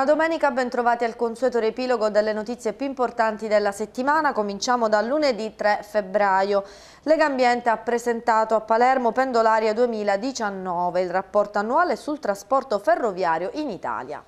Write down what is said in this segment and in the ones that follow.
Buona domenica, bentrovati al consueto riepilogo delle notizie più importanti della settimana. Cominciamo dal lunedì 3 febbraio. Lega Ambiente ha presentato a Palermo Pendolaria 2019, il rapporto annuale sul trasporto ferroviario in Italia.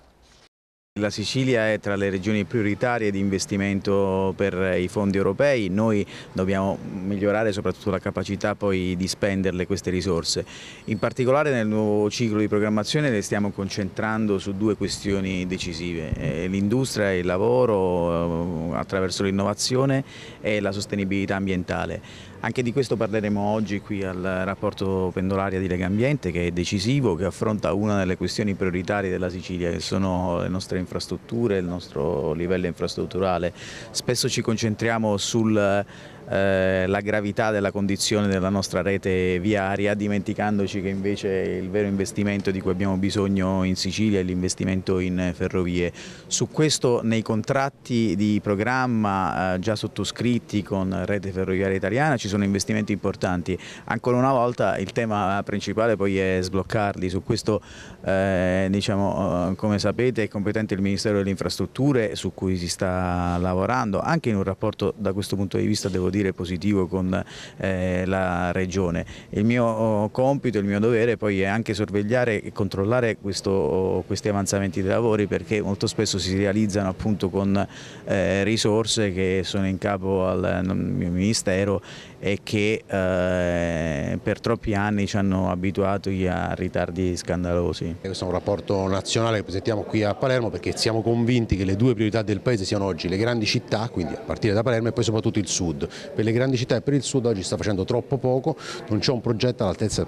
La Sicilia è tra le regioni prioritarie di investimento per i fondi europei, noi dobbiamo migliorare soprattutto la capacità poi di spenderle queste risorse. In particolare nel nuovo ciclo di programmazione le stiamo concentrando su due questioni decisive, eh, l'industria e il lavoro eh, attraverso l'innovazione e la sostenibilità ambientale. Anche di questo parleremo oggi qui al rapporto pendolaria di Lega Ambiente che è decisivo, che affronta una delle questioni prioritarie della Sicilia che sono le nostre infrastrutture, il nostro livello infrastrutturale. Spesso ci concentriamo sul eh, la gravità della condizione della nostra rete viaria, dimenticandoci che invece il vero investimento di cui abbiamo bisogno in Sicilia è l'investimento in ferrovie. Su questo nei contratti di programma eh, già sottoscritti con Rete Ferroviaria Italiana ci sono investimenti importanti. Ancora una volta il tema principale poi è sbloccarli, su questo eh, diciamo, eh, come sapete è competente il Ministero delle Infrastrutture su cui si sta lavorando, anche in un rapporto da questo punto di vista devo dire positivo con eh, la Regione. Il mio oh, compito, il mio dovere poi è anche sorvegliare e controllare questo, oh, questi avanzamenti dei lavori perché molto spesso si realizzano appunto con eh, risorse che sono in capo al mio Ministero e che eh, per troppi anni ci hanno abituato a ritardi scandalosi. Questo è un rapporto nazionale che presentiamo qui a Palermo perché siamo convinti che le due priorità del Paese siano oggi le grandi città, quindi a partire da Palermo e poi soprattutto il Sud. Per le grandi città e per il Sud oggi sta facendo troppo poco, non c'è un progetto all'altezza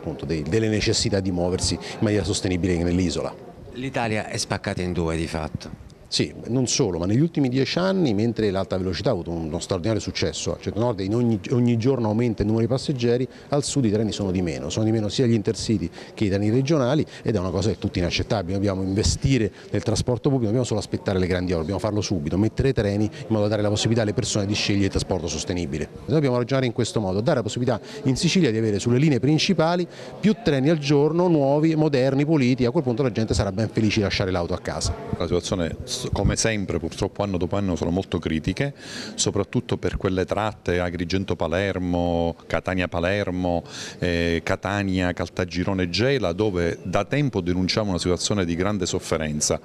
delle necessità di muoversi in maniera sostenibile nell'isola. L'Italia è spaccata in due di fatto. Sì, non solo, ma negli ultimi dieci anni, mentre l'alta velocità ha avuto uno straordinario successo, a Centro Nord ogni, ogni, giorno aumenta il numero di passeggeri, al sud i treni sono di meno, sono di meno sia gli intercity che i treni regionali ed è una cosa che è tutta inaccettabile, dobbiamo investire nel trasporto pubblico, dobbiamo solo aspettare le grandi ore, dobbiamo farlo subito, mettere i treni in modo da dare la possibilità alle persone di scegliere il trasporto sostenibile. Noi dobbiamo ragionare in questo modo, dare la possibilità in Sicilia di avere sulle linee principali più treni al giorno, nuovi, moderni, puliti, a quel punto la gente sarà ben felice di lasciare l'auto a casa. La situazione come sempre purtroppo anno dopo anno sono molto critiche, soprattutto per quelle tratte Agrigento-Palermo, Catania-Palermo, eh, Catania-Caltagirone-Gela dove da tempo denunciamo una situazione di grande sofferenza.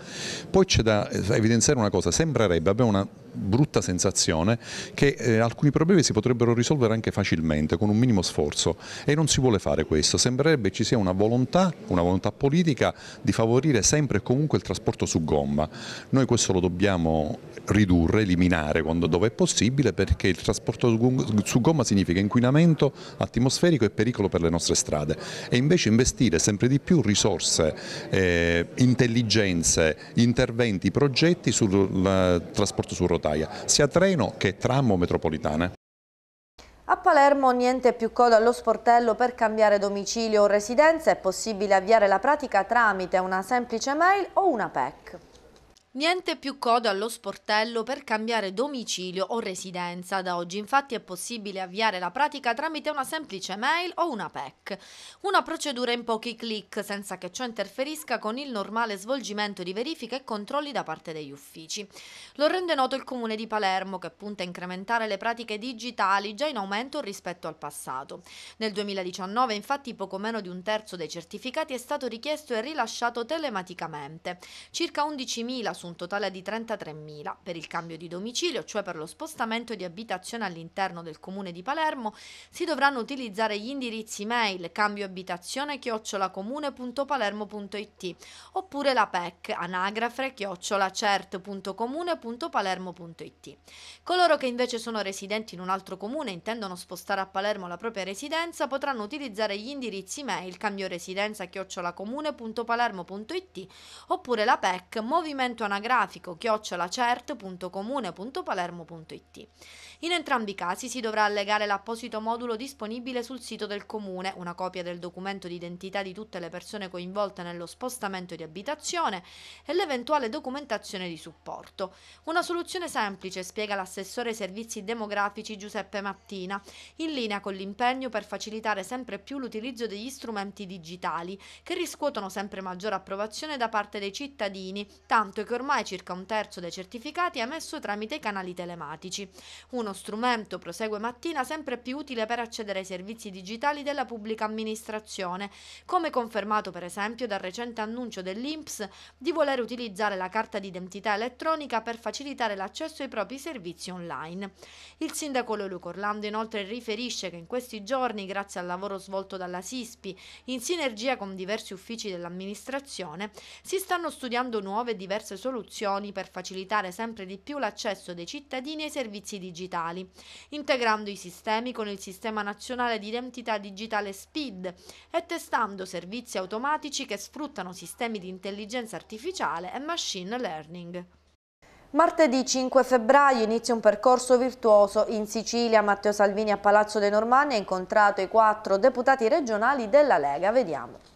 Poi c'è da eh, evidenziare una cosa, sembrerebbe, abbiamo una brutta sensazione che eh, alcuni problemi si potrebbero risolvere anche facilmente, con un minimo sforzo e non si vuole fare questo, sembrerebbe ci sia una volontà, una volontà politica di favorire sempre e comunque il trasporto su gomma, noi questo lo dobbiamo ridurre, eliminare quando dove è possibile perché il trasporto su gomma significa inquinamento atmosferico e pericolo per le nostre strade e invece investire sempre di più risorse, eh, intelligenze, interventi, progetti sul eh, trasporto su rotazione rotaia, sia treno che tram o metropolitane. A Palermo niente più coda allo sportello per cambiare domicilio o residenza, è possibile avviare la pratica tramite una semplice mail o una PEC. Niente più code allo sportello per cambiare domicilio o residenza. Da oggi infatti è possibile avviare la pratica tramite una semplice mail o una PEC. Una procedura in pochi clic senza che ciò interferisca con il normale svolgimento di verifiche e controlli da parte degli uffici. Lo rende noto il comune di Palermo che punta a incrementare le pratiche digitali già in aumento rispetto al passato. Nel 2019 infatti poco meno di un terzo dei certificati è stato richiesto e rilasciato telematicamente. Circa 11.000 su un totale di 33.000 per il cambio di domicilio, cioè per lo spostamento di abitazione all'interno del comune di Palermo, si dovranno utilizzare gli indirizzi mail cambioabitazione abitazione chiocciolacomune.palermo.it oppure la PEC anagrafe chiocciolacert.comune.palermo.it. Coloro che invece sono residenti in un altro comune e intendono spostare a Palermo la propria residenza potranno utilizzare gli indirizzi mail cambioresidenza residenza chiocciolacomune.palermo.it oppure la PEC movimento anagrafico chiocciolacerto.comune.palermo.it in entrambi i casi si dovrà allegare l'apposito modulo disponibile sul sito del comune, una copia del documento d'identità di tutte le persone coinvolte nello spostamento di abitazione e l'eventuale documentazione di supporto. Una soluzione semplice, spiega l'assessore ai servizi demografici Giuseppe Mattina, in linea con l'impegno per facilitare sempre più l'utilizzo degli strumenti digitali, che riscuotono sempre maggiore approvazione da parte dei cittadini, tanto che ormai circa un terzo dei certificati è emesso tramite i canali telematici. Uno uno strumento, prosegue Mattina, sempre più utile per accedere ai servizi digitali della pubblica amministrazione, come confermato per esempio dal recente annuncio dell'INPS di voler utilizzare la carta d'identità elettronica per facilitare l'accesso ai propri servizi online. Il sindaco Lulu Corlando inoltre riferisce che in questi giorni, grazie al lavoro svolto dalla SISPI, in sinergia con diversi uffici dell'amministrazione, si stanno studiando nuove e diverse soluzioni per facilitare sempre di più l'accesso dei cittadini ai servizi digitali digitali, integrando i sistemi con il Sistema Nazionale di Identità Digitale SPID e testando servizi automatici che sfruttano sistemi di intelligenza artificiale e machine learning. Martedì 5 febbraio inizia un percorso virtuoso in Sicilia. Matteo Salvini a Palazzo dei Normanni ha incontrato i quattro deputati regionali della Lega. Vediamo.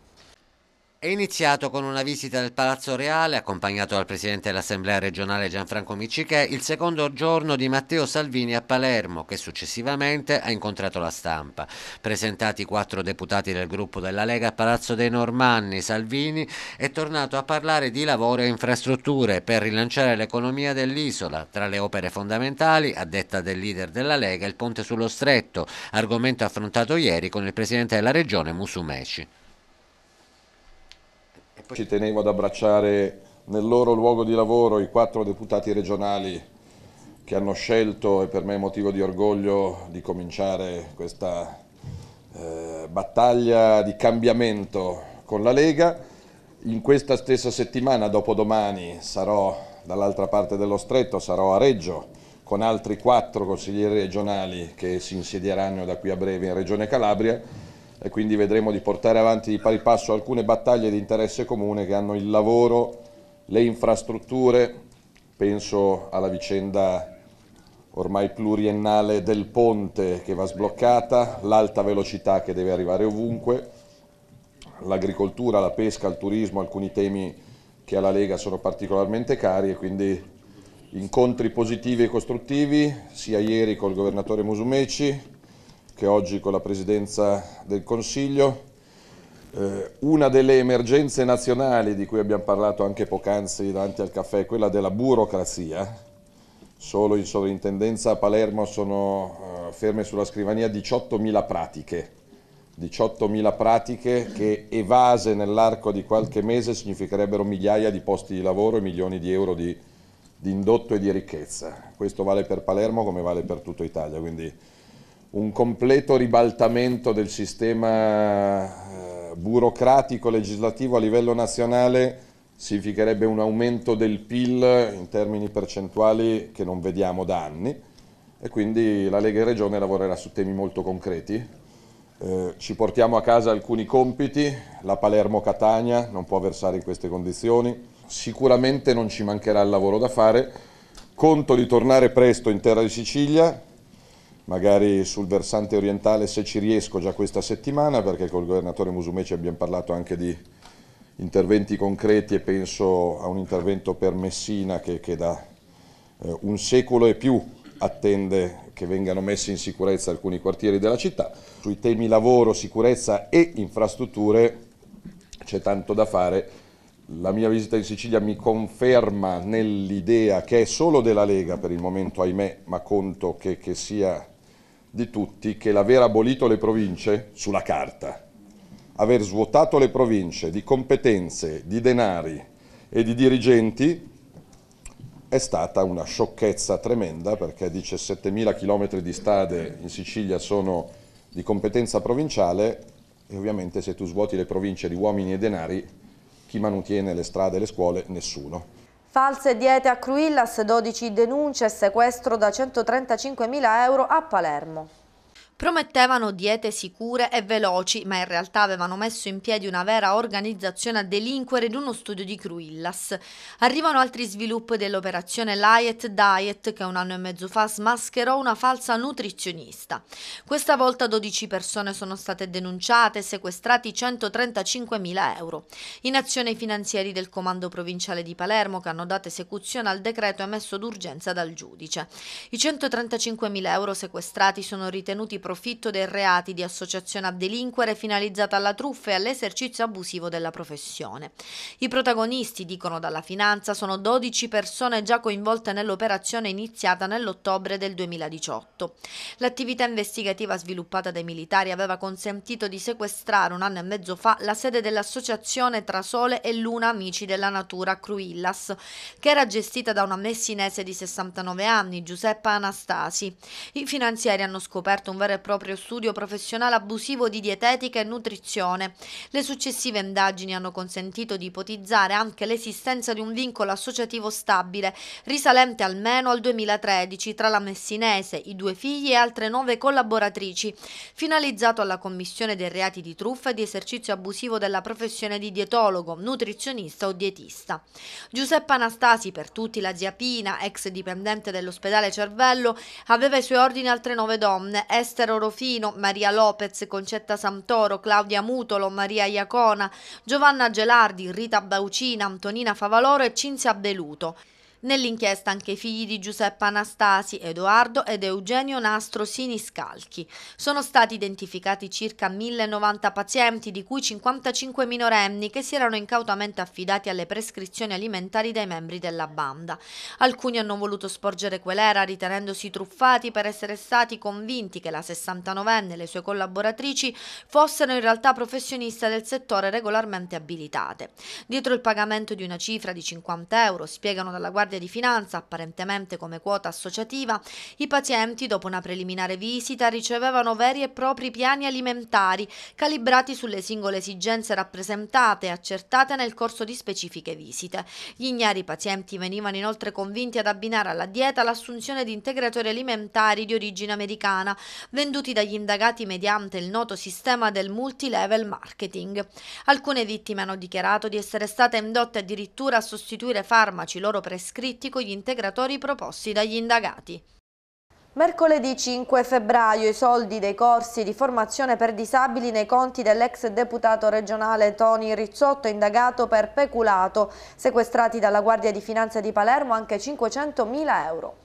È iniziato con una visita del Palazzo Reale, accompagnato dal Presidente dell'Assemblea regionale Gianfranco Miccichè, il secondo giorno di Matteo Salvini a Palermo, che successivamente ha incontrato la stampa. Presentati quattro deputati del gruppo della Lega a Palazzo dei Normanni, Salvini è tornato a parlare di lavoro e infrastrutture per rilanciare l'economia dell'isola. Tra le opere fondamentali, a detta del leader della Lega, il ponte sullo stretto, argomento affrontato ieri con il Presidente della Regione Musumeci. Poi... Ci tenevo ad abbracciare nel loro luogo di lavoro i quattro deputati regionali che hanno scelto, e per me è motivo di orgoglio, di cominciare questa eh, battaglia di cambiamento con la Lega. In questa stessa settimana, dopodomani, sarò dall'altra parte dello stretto, sarò a Reggio con altri quattro consiglieri regionali che si insedieranno da qui a breve in Regione Calabria e quindi vedremo di portare avanti di pari passo alcune battaglie di interesse comune che hanno il lavoro, le infrastrutture, penso alla vicenda ormai pluriennale del ponte che va sbloccata, l'alta velocità che deve arrivare ovunque, l'agricoltura, la pesca, il turismo, alcuni temi che alla Lega sono particolarmente cari e quindi incontri positivi e costruttivi, sia ieri col governatore Musumeci, che oggi con la Presidenza del Consiglio, eh, una delle emergenze nazionali di cui abbiamo parlato anche poc'anzi davanti al caffè è quella della burocrazia. Solo in sovrintendenza a Palermo sono eh, ferme sulla scrivania 18.000 pratiche. 18.000 pratiche che evase nell'arco di qualche mese significherebbero migliaia di posti di lavoro e milioni di euro di, di indotto e di ricchezza. Questo vale per Palermo come vale per tutta Italia, quindi un completo ribaltamento del sistema eh, burocratico legislativo a livello nazionale significherebbe un aumento del PIL in termini percentuali che non vediamo da anni e quindi la Lega e Regione lavorerà su temi molto concreti. Eh, ci portiamo a casa alcuni compiti, la Palermo-Catania non può versare in queste condizioni, sicuramente non ci mancherà il lavoro da fare, conto di tornare presto in terra di Sicilia, magari sul versante orientale se ci riesco già questa settimana perché col governatore Musumeci abbiamo parlato anche di interventi concreti e penso a un intervento per Messina che, che da eh, un secolo e più attende che vengano messi in sicurezza alcuni quartieri della città. Sui temi lavoro, sicurezza e infrastrutture c'è tanto da fare. La mia visita in Sicilia mi conferma nell'idea che è solo della Lega per il momento, ahimè, ma conto che, che sia di tutti che l'aver abolito le province sulla carta, aver svuotato le province di competenze, di denari e di dirigenti è stata una sciocchezza tremenda perché 17.000 km di strade in Sicilia sono di competenza provinciale e ovviamente se tu svuoti le province di uomini e denari, chi manutiene le strade e le scuole? Nessuno. False diete a Cruillas, 12 denunce e sequestro da 135.000 euro a Palermo. Promettevano diete sicure e veloci, ma in realtà avevano messo in piedi una vera organizzazione a delinquere ed uno studio di Cruillas. Arrivano altri sviluppi dell'operazione Liet Diet, che un anno e mezzo fa smascherò una falsa nutrizionista. Questa volta 12 persone sono state denunciate e sequestrati 135.000 euro. In azione i finanzieri del Comando Provinciale di Palermo, che hanno dato esecuzione al decreto emesso d'urgenza dal giudice. I 135.000 euro sequestrati sono ritenuti provvedimenti approfitto dei reati di associazione a delinquere finalizzata alla truffa e all'esercizio abusivo della professione. I protagonisti, dicono dalla finanza, sono 12 persone già coinvolte nell'operazione iniziata nell'ottobre del 2018. L'attività investigativa sviluppata dai militari aveva consentito di sequestrare un anno e mezzo fa la sede dell'associazione tra Sole e Luna Amici della Natura Cruillas, che era gestita da una messinese di 69 anni, Giuseppa Anastasi. I finanziari hanno scoperto un vero vero e proprio studio professionale abusivo di dietetica e nutrizione. Le successive indagini hanno consentito di ipotizzare anche l'esistenza di un vincolo associativo stabile, risalente almeno al 2013, tra la messinese, i due figli e altre nove collaboratrici, finalizzato alla commissione dei reati di truffa e di esercizio abusivo della professione di dietologo, nutrizionista o dietista. Giuseppe Anastasi, per tutti la zia Pina, ex dipendente dell'ospedale Cervello, aveva ai suoi ordini altre nove donne, Esther Estero Rofino, Maria Lopez, Concetta Santoro, Claudia Mutolo, Maria Iacona, Giovanna Gelardi, Rita Baucina, Antonina Favaloro e Cinzia Beluto. Nell'inchiesta anche i figli di Giuseppe Anastasi, Edoardo ed Eugenio Nastro Siniscalchi. Sono stati identificati circa 1090 pazienti, di cui 55 minorenni, che si erano incautamente affidati alle prescrizioni alimentari dai membri della banda. Alcuni hanno voluto sporgere quell'era ritenendosi truffati per essere stati convinti che la 69enne e le sue collaboratrici fossero in realtà professioniste del settore regolarmente abilitate. Dietro il pagamento di una cifra di 50 euro, spiegano dalla Guardia Guardia di Finanza, apparentemente come quota associativa, i pazienti dopo una preliminare visita ricevevano veri e propri piani alimentari calibrati sulle singole esigenze rappresentate e accertate nel corso di specifiche visite. Gli ignari pazienti venivano inoltre convinti ad abbinare alla dieta l'assunzione di integratori alimentari di origine americana, venduti dagli indagati mediante il noto sistema del multilevel marketing. Alcune vittime hanno dichiarato di essere state indotte addirittura a sostituire farmaci loro prescritti con gli integratori proposti dagli indagati. Mercoledì 5 febbraio i soldi dei corsi di formazione per disabili nei conti dell'ex deputato regionale Tony Rizzotto indagato per peculato, sequestrati dalla Guardia di Finanza di Palermo anche 500.000 euro.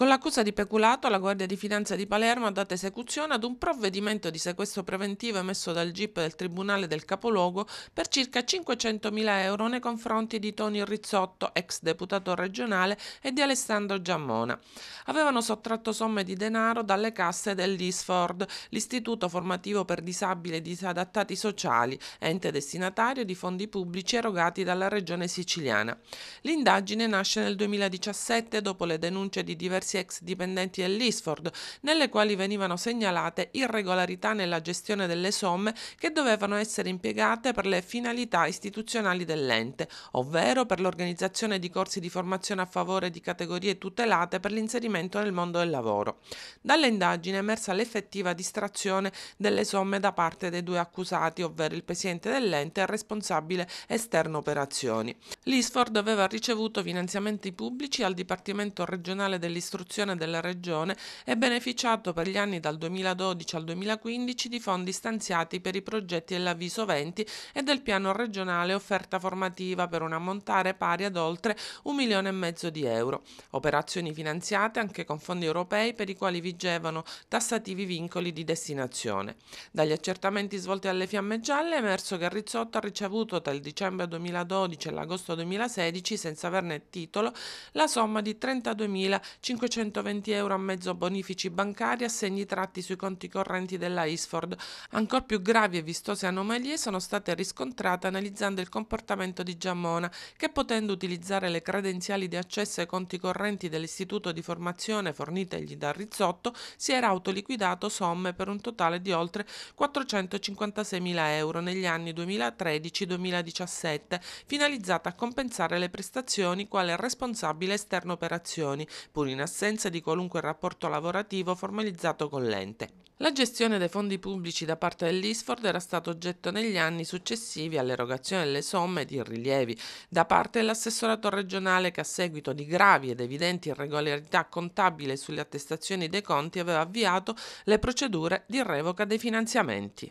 Con l'accusa di peculato, la Guardia di Finanza di Palermo ha dato esecuzione ad un provvedimento di sequestro preventivo emesso dal GIP del Tribunale del Capoluogo per circa 500.000 euro nei confronti di Toni Rizzotto, ex deputato regionale, e di Alessandro Giammona. Avevano sottratto somme di denaro dalle casse dell'ISFORD, l'Istituto Formativo per Disabili e Disadattati Sociali, ente destinatario di fondi pubblici erogati dalla Regione siciliana. L'indagine nasce nel 2017 dopo le denunce di diversi diversi ex dipendenti dell'Isford, nelle quali venivano segnalate irregolarità nella gestione delle somme che dovevano essere impiegate per le finalità istituzionali dell'ente, ovvero per l'organizzazione di corsi di formazione a favore di categorie tutelate per l'inserimento nel mondo del lavoro. Dalle indagini è emersa l'effettiva distrazione delle somme da parte dei due accusati, ovvero il presidente dell'ente e il responsabile esterno operazioni. L'Isford aveva ricevuto finanziamenti pubblici al Dipartimento regionale dell'istruzione istruzione della Regione e beneficiato per gli anni dal 2012 al 2015 di fondi stanziati per i progetti dell'avviso 20 e del piano regionale offerta formativa per un ammontare pari ad oltre un milione e mezzo di euro. Operazioni finanziate anche con fondi europei per i quali vigevano tassativi vincoli di destinazione. Dagli accertamenti svolti alle fiamme gialle è emerso che Rizzotto ha ricevuto tra il dicembre 2012 e l'agosto 2016, senza averne titolo, la somma di 32.500 520 euro a mezzo bonifici bancari, assegni tratti sui conti correnti della Isford. Ancora più gravi e vistose anomalie sono state riscontrate analizzando il comportamento di Giammona, che potendo utilizzare le credenziali di accesso ai conti correnti dell'istituto di formazione fornitegli da Rizzotto, si era autoliquidato somme per un totale di oltre 456.000 euro negli anni 2013-2017, finalizzata a compensare le prestazioni quale responsabile esterno operazioni, pur in assenza di qualunque rapporto lavorativo formalizzato con l'ente. La gestione dei fondi pubblici da parte dell'Isford era stata oggetto negli anni successivi all'erogazione delle somme di rilievi da parte dell'assessorato regionale che a seguito di gravi ed evidenti irregolarità contabili sulle attestazioni dei conti aveva avviato le procedure di revoca dei finanziamenti.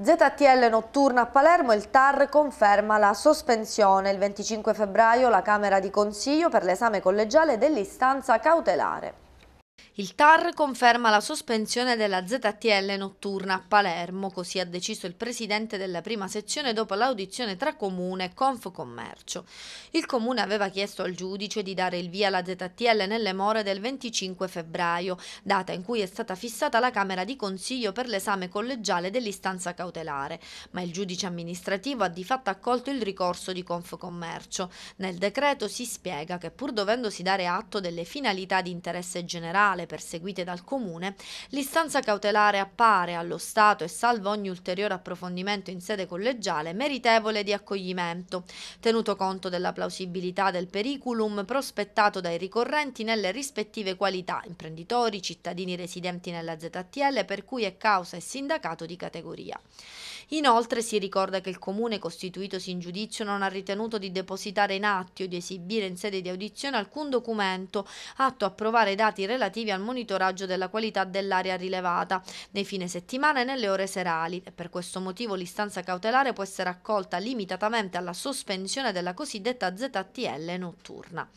ZTL notturna a Palermo, il TAR conferma la sospensione. Il 25 febbraio la Camera di Consiglio per l'esame collegiale dell'istanza cautelare. Il TAR conferma la sospensione della ZTL notturna a Palermo, così ha deciso il presidente della prima sezione dopo l'audizione tra Comune e Confcommercio. Il Comune aveva chiesto al giudice di dare il via alla ZTL nelle more del 25 febbraio, data in cui è stata fissata la Camera di Consiglio per l'esame collegiale dell'istanza cautelare, ma il giudice amministrativo ha di fatto accolto il ricorso di Confcommercio. Nel decreto si spiega che pur dovendosi dare atto delle finalità di interesse generale, legale perseguite dal Comune, l'istanza cautelare appare, allo Stato e salvo ogni ulteriore approfondimento in sede collegiale, meritevole di accoglimento, tenuto conto della plausibilità del periculum prospettato dai ricorrenti nelle rispettive qualità, imprenditori, cittadini residenti nella ZTL, per cui è causa e sindacato di categoria. Inoltre si ricorda che il Comune costituitosi in giudizio non ha ritenuto di depositare in atti o di esibire in sede di audizione alcun documento atto a provare i dati relativi relativi al monitoraggio della qualità dell'aria rilevata nei fine settimana e nelle ore serali e per questo motivo l'istanza cautelare può essere accolta limitatamente alla sospensione della cosiddetta ZTL notturna.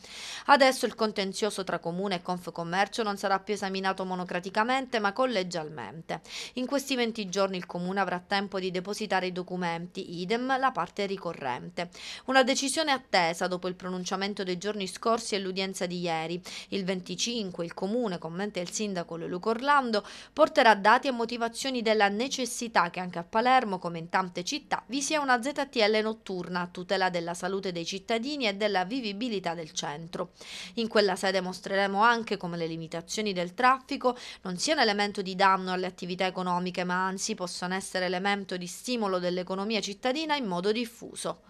Adesso il contenzioso tra Comune e Confcommercio non sarà più esaminato monocraticamente ma collegialmente. In questi 20 giorni il Comune avrà tempo di depositare i documenti, idem la parte ricorrente. Una decisione attesa dopo il pronunciamento dei giorni scorsi e l'udienza di ieri. Il 25 il Comune comune, commenta il sindaco Luluco Orlando, porterà dati e motivazioni della necessità che anche a Palermo, come in tante città, vi sia una ZTL notturna a tutela della salute dei cittadini e della vivibilità del centro. In quella sede mostreremo anche come le limitazioni del traffico non siano elemento di danno alle attività economiche, ma anzi possono essere elemento di stimolo dell'economia cittadina in modo diffuso.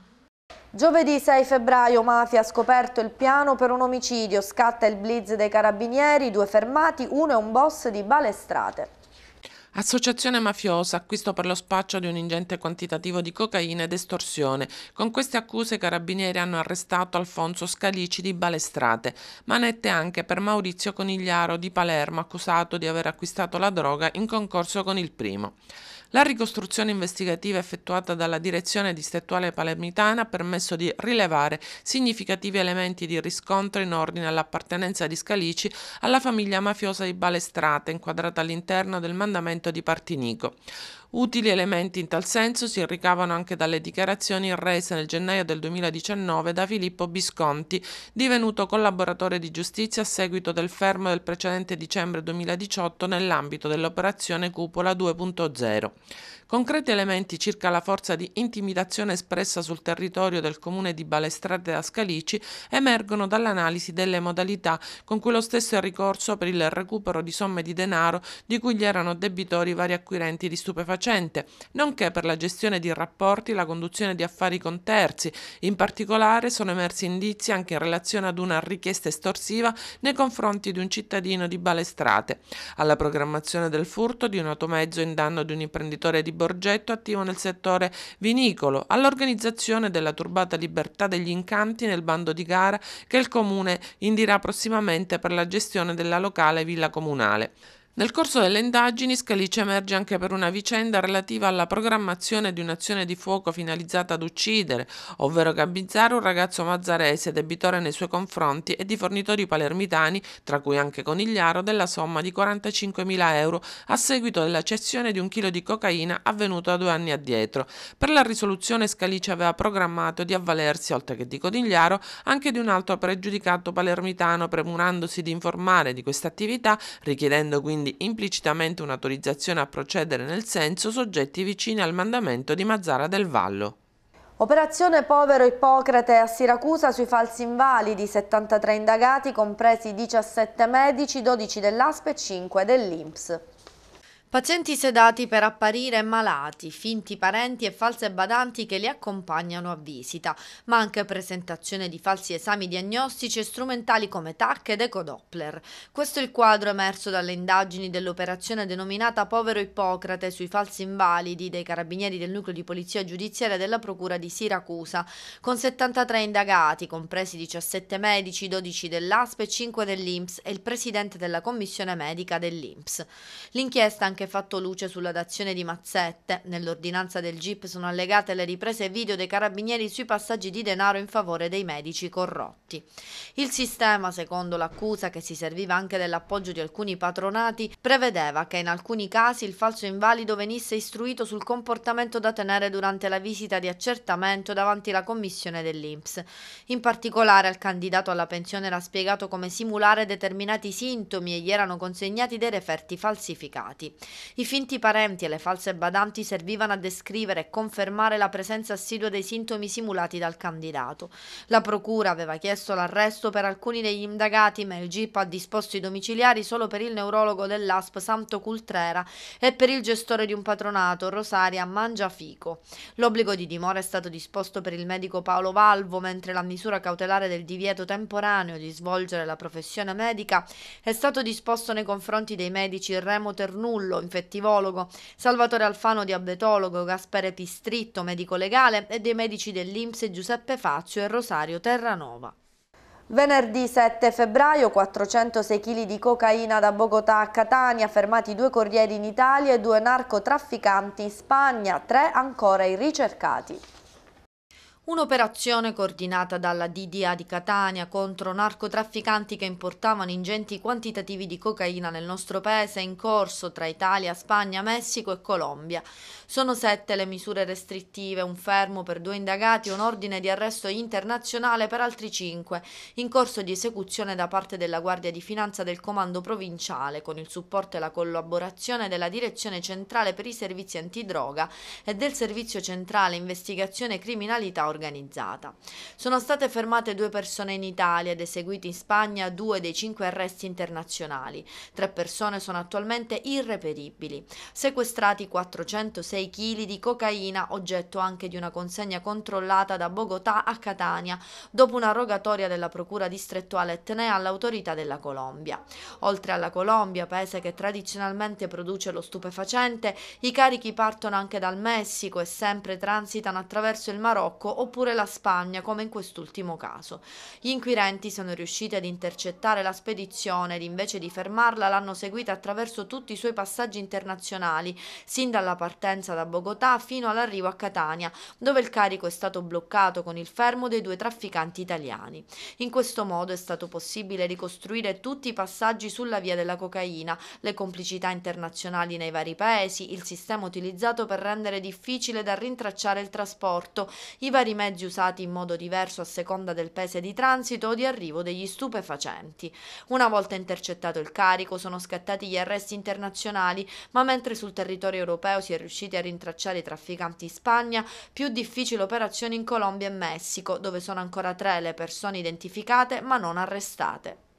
Giovedì 6 febbraio Mafia ha scoperto il piano per un omicidio, scatta il blitz dei carabinieri, due fermati, uno è un boss di Balestrate. Associazione mafiosa, acquisto per lo spaccio di un ingente quantitativo di cocaina ed estorsione. Con queste accuse i carabinieri hanno arrestato Alfonso Scalici di Balestrate, manette anche per Maurizio Conigliaro di Palermo, accusato di aver acquistato la droga in concorso con il primo. La ricostruzione investigativa effettuata dalla direzione distrettuale palermitana ha permesso di rilevare significativi elementi di riscontro in ordine all'appartenenza di Scalici alla famiglia mafiosa di Balestrate, inquadrata all'interno del mandamento di Partinico. Utili elementi in tal senso si ricavano anche dalle dichiarazioni rese nel gennaio del 2019 da Filippo Bisconti, divenuto collaboratore di giustizia a seguito del fermo del precedente dicembre 2018 nell'ambito dell'operazione Cupola 2.0. Concreti elementi circa la forza di intimidazione espressa sul territorio del comune di Balestrate Scalici emergono dall'analisi delle modalità con cui lo stesso è ricorso per il recupero di somme di denaro di cui gli erano debitori vari acquirenti di stupefacenti confacente, nonché per la gestione di rapporti e la conduzione di affari con terzi. In particolare sono emersi indizi anche in relazione ad una richiesta estorsiva nei confronti di un cittadino di Balestrate. Alla programmazione del furto di un automezzo in danno di un imprenditore di Borgetto attivo nel settore vinicolo, all'organizzazione della turbata libertà degli incanti nel bando di gara che il comune indirà prossimamente per la gestione della locale villa comunale. Nel corso delle indagini Scalice emerge anche per una vicenda relativa alla programmazione di un'azione di fuoco finalizzata ad uccidere, ovvero gabbizzare un ragazzo mazzarese debitore nei suoi confronti e di fornitori palermitani, tra cui anche Conigliaro, della somma di 45.000 euro a seguito della cessione di un chilo di cocaina avvenuta due anni addietro. Per la risoluzione Scalice aveva programmato di avvalersi, oltre che di Conigliaro, anche di un altro pregiudicato palermitano, premurandosi di informare di questa attività, richiedendo quindi quindi implicitamente un'autorizzazione a procedere nel senso soggetti vicini al mandamento di Mazzara del Vallo. Operazione Povero Ippocrate a Siracusa sui falsi invalidi, 73 indagati, compresi 17 medici, 12 dell'ASPE e 5 dell'INPS. Pazienti sedati per apparire malati, finti parenti e false badanti che li accompagnano a visita, ma anche presentazione di falsi esami diagnostici e strumentali come TAC ed ecodoppler. Questo è il quadro emerso dalle indagini dell'operazione denominata Povero Ippocrate sui falsi invalidi dei carabinieri del nucleo di polizia giudiziaria della procura di Siracusa, con 73 indagati, compresi 17 medici, 12 dell'ASP e 5 dell'INPS e il presidente della commissione medica dell'INPS. L'inchiesta anche anche fatto luce sulla dazione di mazzette. Nell'ordinanza del GIP sono allegate le riprese video dei carabinieri sui passaggi di denaro in favore dei medici corrotti. Il sistema, secondo l'accusa che si serviva anche dell'appoggio di alcuni patronati, prevedeva che in alcuni casi il falso invalido venisse istruito sul comportamento da tenere durante la visita di accertamento davanti alla commissione dell'INPS. In particolare al candidato alla pensione era spiegato come simulare determinati sintomi e gli erano consegnati dei referti falsificati. I finti parenti e le false badanti servivano a descrivere e confermare la presenza assidua dei sintomi simulati dal candidato. La procura aveva chiesto l'arresto per alcuni degli indagati, ma il GIP ha disposto i domiciliari solo per il neurologo dell'ASP Santo Cultrera e per il gestore di un patronato, Rosaria Mangiafico. L'obbligo di dimora è stato disposto per il medico Paolo Valvo, mentre la misura cautelare del divieto temporaneo di svolgere la professione medica è stato disposto nei confronti dei medici Remo Ternullo, infettivologo, Salvatore Alfano, diabetologo, Gaspare Pistritto, medico legale e dei medici dell'Inps Giuseppe Fazio e Rosario Terranova. Venerdì 7 febbraio 406 kg di cocaina da Bogotà a Catania, fermati due corrieri in Italia e due narcotrafficanti in Spagna, tre ancora i ricercati. Un'operazione coordinata dalla DDA di Catania contro narcotrafficanti che importavano ingenti quantitativi di cocaina nel nostro paese è in corso tra Italia, Spagna, Messico e Colombia. Sono sette le misure restrittive, un fermo per due indagati e un ordine di arresto internazionale per altri cinque, in corso di esecuzione da parte della Guardia di Finanza del Comando Provinciale, con il supporto e la collaborazione della Direzione Centrale per i Servizi Antidroga e del Servizio Centrale Investigazione Criminalità organizzata. Sono state fermate due persone in Italia ed eseguiti in Spagna due dei cinque arresti internazionali. Tre persone sono attualmente irreperibili. Sequestrati 406 kg di cocaina, oggetto anche di una consegna controllata da Bogotà a Catania, dopo una rogatoria della Procura distrettuale Etnea all'autorità della Colombia. Oltre alla Colombia, paese che tradizionalmente produce lo stupefacente, i carichi partono anche dal Messico e sempre transitano attraverso il Marocco oppure la Spagna, come in quest'ultimo caso. Gli inquirenti sono riusciti ad intercettare la spedizione ed invece di fermarla l'hanno seguita attraverso tutti i suoi passaggi internazionali, sin dalla partenza da Bogotà fino all'arrivo a Catania, dove il carico è stato bloccato con il fermo dei due trafficanti italiani. In questo modo è stato possibile ricostruire tutti i passaggi sulla via della cocaina, le complicità internazionali nei vari paesi, il sistema utilizzato per rendere difficile da rintracciare il trasporto, i vari eventuali mezzi usati in modo diverso a seconda del paese di transito o di arrivo degli stupefacenti. Una volta intercettato il carico sono scattati gli arresti internazionali, ma mentre sul territorio europeo si è riusciti a rintracciare i trafficanti in Spagna, più difficile operazione in Colombia e Messico, dove sono ancora tre le persone identificate ma non arrestate.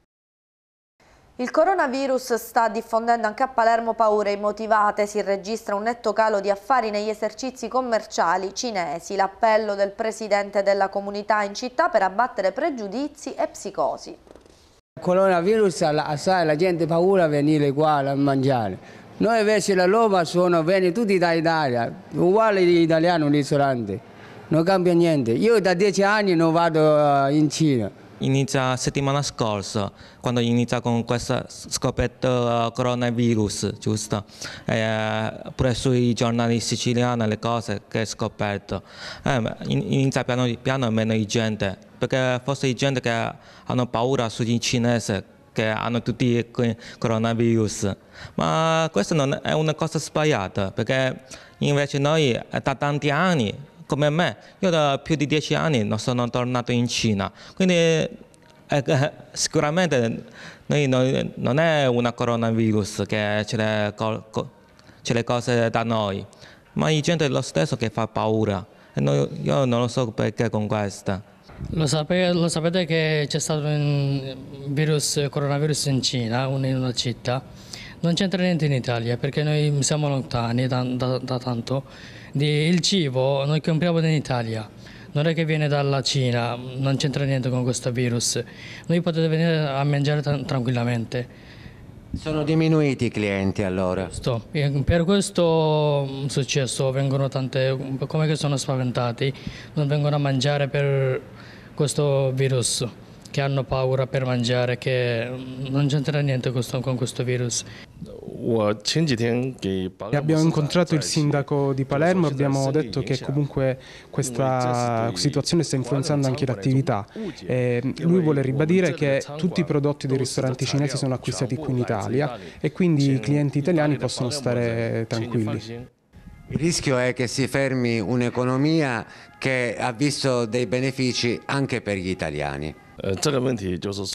Il coronavirus sta diffondendo anche a Palermo paure immotivate, si registra un netto calo di affari negli esercizi commerciali cinesi, l'appello del presidente della comunità in città per abbattere pregiudizi e psicosi. Il coronavirus assai la gente paura a venire qua a mangiare. Noi invece la Roma sono veni tutti da Italia, uguali gli italiani un ristorante, non cambia niente. Io da dieci anni non vado eh, in Cina inizia settimana scorsa, quando inizia con questa scoperta eh, coronavirus, giusto? Eh, pure sui giornali siciliani le cose che è scoperto. Eh, inizia piano piano meno di gente, perché forse di gente che hanno paura sui cinesi che hanno tutti il coronavirus. Ma questa non è una cosa sbagliata, perché invece noi da tanti anni come me, io da più di dieci anni non sono tornato in Cina, quindi eh, eh sicuramente noi, noi, non è una coronavirus che ce le, co, co, ce le cose da noi, ma la gente è lo stesso che fa paura. E noi, io non lo so perché con questa. Lo, sape, lo sapete che c'è stato un virus, coronavirus in Cina, in una città? Non c'entra niente in Italia perché noi siamo lontani da, da, da tanto il cibo noi compriamo in Italia, non è che viene dalla Cina, non c'entra niente con questo virus. Noi potete venire a mangiare tranquillamente. Sono diminuiti i clienti allora? Sto. Per questo mm, successo vengono tante, come che sono spaventati, non vengono a mangiare per questo virus che hanno paura per mangiare, che non c'entra niente con questo virus. Abbiamo incontrato il sindaco di Palermo e abbiamo detto che comunque questa situazione sta influenzando anche l'attività. Eh, lui vuole ribadire che tutti i prodotti dei ristoranti cinesi sono acquistati qui in Italia e quindi i clienti italiani possono stare tranquilli. Il rischio è che si fermi un'economia che ha visto dei benefici anche per gli italiani. Eh,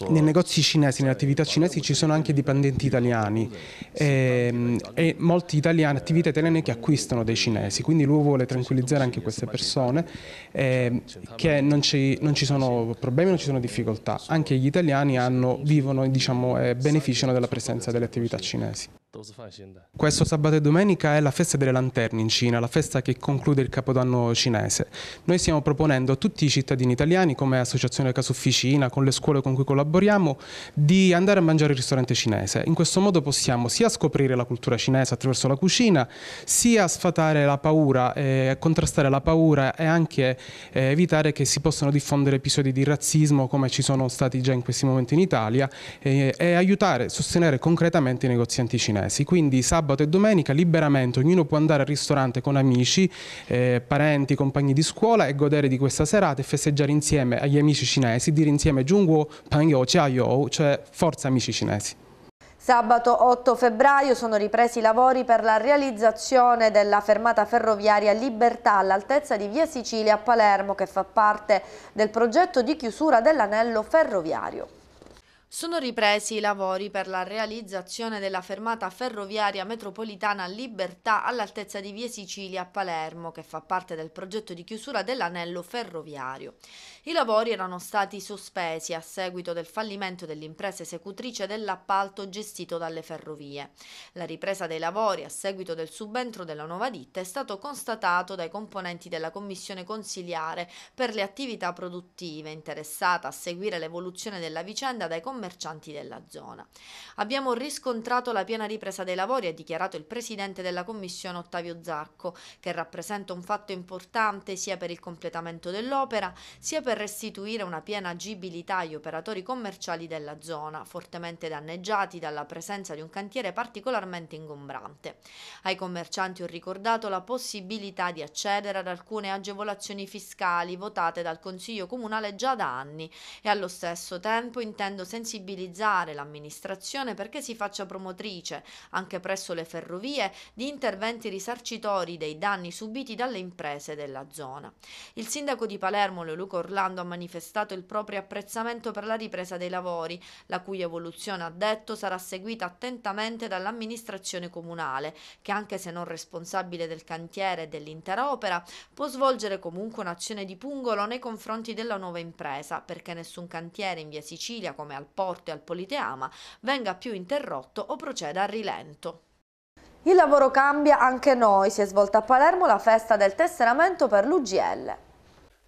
Nei negozi cinesi, nelle attività cinesi ci sono anche dipendenti italiani ehm, e, e molte italiane, attività italiane che acquistano dei cinesi, quindi lui vuole tranquillizzare anche queste persone eh, che non ci, non ci, sono problemi, non ci sono difficoltà, anche gli italiani hanno, vivono diciamo, e eh, beneficiano della presenza delle attività cinesi. Questo sabato e domenica è la festa delle lanterne in Cina, la festa che conclude il capodanno cinese. Noi stiamo proponendo a tutti i cittadini italiani, come Associazione Casufficina, con le scuole con cui collaboriamo, di andare a mangiare il ristorante cinese. In questo modo possiamo sia scoprire la cultura cinese attraverso la cucina, sia sfatare la paura, eh, contrastare la paura e anche eh, evitare che si possano diffondere episodi di razzismo come ci sono stati già in questi momenti in Italia eh, e aiutare, sostenere concretamente i negozianti cinesi mesi, quindi sabato e domenica liberamente ognuno può andare al ristorante con amici, eh, parenti, compagni di scuola e godere di questa serata e festeggiare insieme agli amici cinesi, dire insieme Jungwo Pangyo Chiayo, cioè forza amici cinesi. Sabato 8 febbraio sono ripresi i lavori per la realizzazione della fermata ferroviaria Libertà all'altezza di Via Sicilia a Palermo che fa parte del progetto di chiusura dell'anello ferroviario. Sono ripresi i lavori per la realizzazione della fermata ferroviaria metropolitana Libertà all'altezza di Via Sicilia a Palermo, che fa parte del progetto di chiusura dell'anello ferroviario. I lavori erano stati sospesi a seguito del fallimento dell'impresa esecutrice dell'appalto gestito dalle ferrovie. La ripresa dei lavori a seguito del subentro della nuova ditta è stato constatato dai componenti della commissione consiliare per le attività produttive, interessata a seguire l'evoluzione della vicenda dai commercianti commercianti della zona. Abbiamo riscontrato la piena ripresa dei lavori, ha dichiarato il presidente della commissione Ottavio Zacco, che rappresenta un fatto importante sia per il completamento dell'opera, sia per restituire una piena agibilità agli operatori commerciali della zona, fortemente danneggiati dalla presenza di un cantiere particolarmente ingombrante. Ai commercianti ho ricordato la possibilità di accedere ad alcune agevolazioni fiscali votate dal Consiglio Comunale già da anni e allo stesso tempo intendo sensibilizzare sensibilizzare l'amministrazione perché si faccia promotrice, anche presso le ferrovie, di interventi risarcitori dei danni subiti dalle imprese della zona. Il sindaco di Palermo, Leoluco Orlando, ha manifestato il proprio apprezzamento per la ripresa dei lavori, la cui evoluzione, ha detto, sarà seguita attentamente dall'amministrazione comunale, che anche se non responsabile del cantiere e dell'intera opera, può svolgere comunque un'azione di pungolo nei confronti della nuova impresa, perché nessun cantiere in via Sicilia come al porte al Politeama venga più interrotto o proceda a rilento. Il lavoro cambia anche noi, si è svolta a Palermo la festa del tesseramento per l'UGL.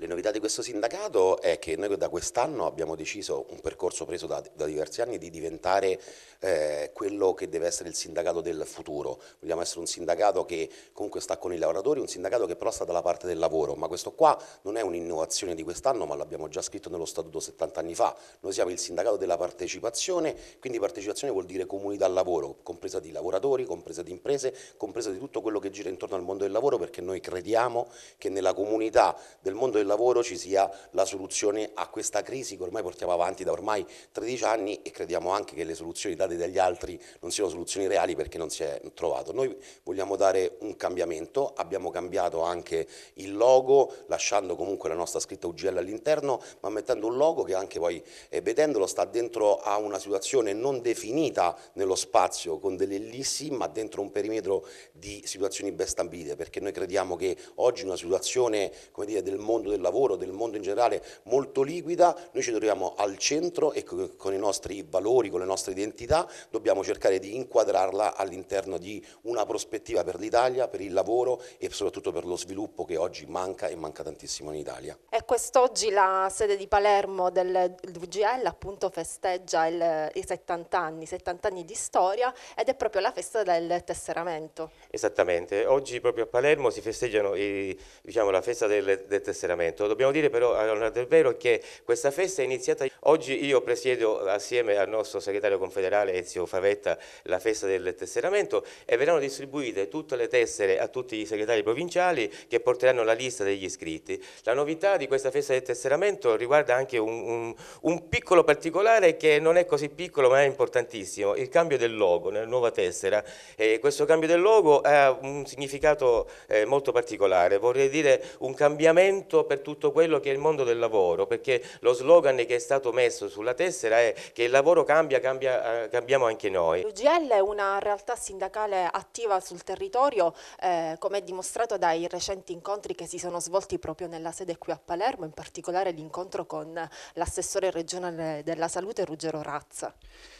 Le novità di questo sindacato è che noi da quest'anno abbiamo deciso, un percorso preso da, da diversi anni, di diventare eh, quello che deve essere il sindacato del futuro. Vogliamo essere un sindacato che comunque sta con i lavoratori, un sindacato che però sta dalla parte del lavoro, ma questo qua non è un'innovazione di quest'anno, ma l'abbiamo già scritto nello Statuto 70 anni fa. Noi siamo il sindacato della partecipazione, quindi partecipazione vuol dire comunità al lavoro, compresa di lavoratori, compresa di imprese, compresa di tutto quello che gira intorno al mondo del lavoro, perché noi crediamo che nella comunità del mondo del lavoro lavoro ci sia la soluzione a questa crisi che ormai portiamo avanti da ormai 13 anni e crediamo anche che le soluzioni date dagli altri non siano soluzioni reali perché non si è trovato. Noi vogliamo dare un cambiamento, abbiamo cambiato anche il logo lasciando comunque la nostra scritta UGL all'interno ma mettendo un logo che anche poi eh, vedendolo sta dentro a una situazione non definita nello spazio con delle ellissi ma dentro un perimetro di situazioni ben stabilite perché noi crediamo che oggi una situazione come dire, del mondo del del lavoro, del mondo in generale molto liquida, noi ci troviamo al centro e con i nostri valori, con le nostre identità dobbiamo cercare di inquadrarla all'interno di una prospettiva per l'Italia, per il lavoro e soprattutto per lo sviluppo che oggi manca e manca tantissimo in Italia. E quest'oggi la sede di Palermo del VGL appunto festeggia il, i 70 anni, 70 anni di storia ed è proprio la festa del tesseramento. Esattamente, oggi proprio a Palermo si festeggiano i, diciamo, la festa del, del tesseramento momento. Dobbiamo dire però a Leonardo Vero che questa festa è iniziata oggi io presiedo assieme al nostro segretario confederale Ezio Favetta la festa del tesseramento e verranno distribuite tutte le tessere a tutti i segretari provinciali che porteranno la lista degli iscritti. La novità di questa festa del tesseramento riguarda anche un, un, un piccolo particolare che non è così piccolo ma è importantissimo, il cambio del logo nella nuova tessera. Eh, questo cambio del logo ha un significato eh, molto particolare, vorrei dire un cambiamento per tutto quello che è il mondo del lavoro, perché lo slogan che è stato messo sulla tessera è che il lavoro cambia, cambia eh, cambiamo anche noi. L'UGL è una realtà sindacale attiva sul territorio, eh, come dimostrato dai recenti incontri che si sono svolti proprio nella sede qui a Palermo, in particolare l'incontro con l'assessore regionale della salute Ruggero Razza.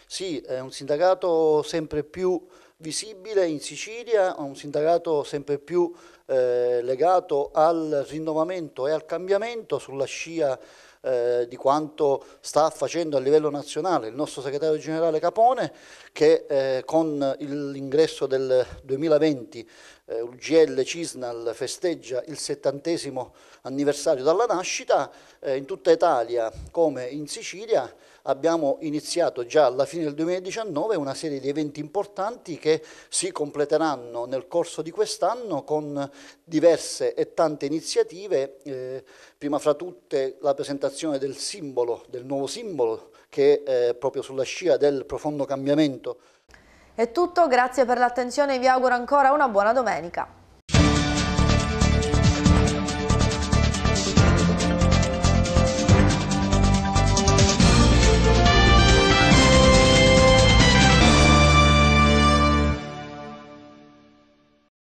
Sì, è un sindacato sempre più visibile in Sicilia, un sindacato sempre più eh, legato al rinnovamento e al cambiamento sulla scia eh, di quanto sta facendo a livello nazionale il nostro segretario generale Capone che eh, con l'ingresso del 2020 eh, UGL Cisnal festeggia il settantesimo anniversario dalla nascita eh, in tutta Italia come in Sicilia abbiamo iniziato già alla fine del 2019 una serie di eventi importanti che si completeranno nel corso di quest'anno con diverse e tante iniziative, eh, prima fra tutte la presentazione del simbolo, del nuovo simbolo che è proprio sulla scia del profondo cambiamento. È tutto, grazie per l'attenzione e vi auguro ancora una buona domenica.